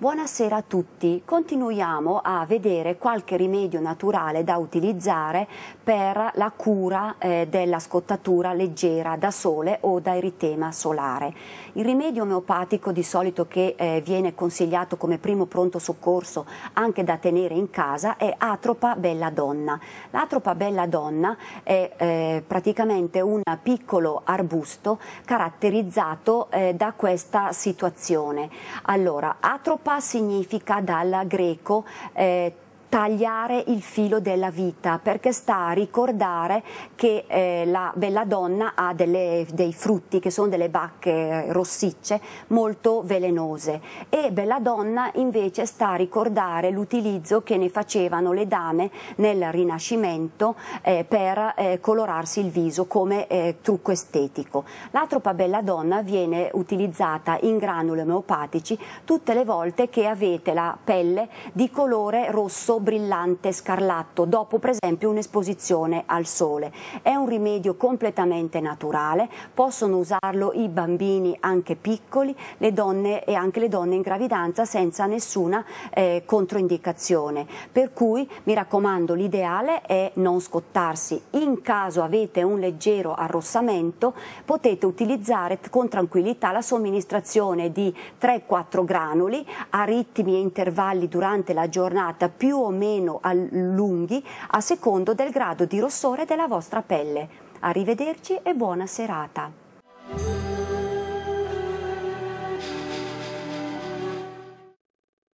Buonasera a tutti, continuiamo a vedere qualche rimedio naturale da utilizzare per la cura eh, della scottatura leggera da sole o da eritema solare. Il rimedio omeopatico di solito che eh, viene consigliato come primo pronto soccorso anche da tenere in casa è Atropa Bella Donna. L'Atropa Bella Donna è eh, praticamente un piccolo arbusto caratterizzato eh, da questa situazione. Allora, Atropa Europa significa dal greco eh, tagliare il filo della vita perché sta a ricordare che eh, la bella donna ha delle, dei frutti che sono delle bacche rossicce molto velenose e bella donna invece sta a ricordare l'utilizzo che ne facevano le dame nel Rinascimento eh, per eh, colorarsi il viso come eh, trucco estetico. L'atropa bella donna viene utilizzata in granuli omeopatici tutte le volte che avete la pelle di colore rosso brillante scarlatto dopo per esempio un'esposizione al sole. È un rimedio completamente naturale, possono usarlo i bambini anche piccoli, le donne e anche le donne in gravidanza senza nessuna eh, controindicazione. Per cui mi raccomando l'ideale è non scottarsi. In caso avete un leggero arrossamento potete utilizzare con tranquillità la somministrazione di 3-4 granuli a ritmi e intervalli durante la giornata più o o meno lunghi a secondo del grado di rossore della vostra pelle. Arrivederci e buona serata.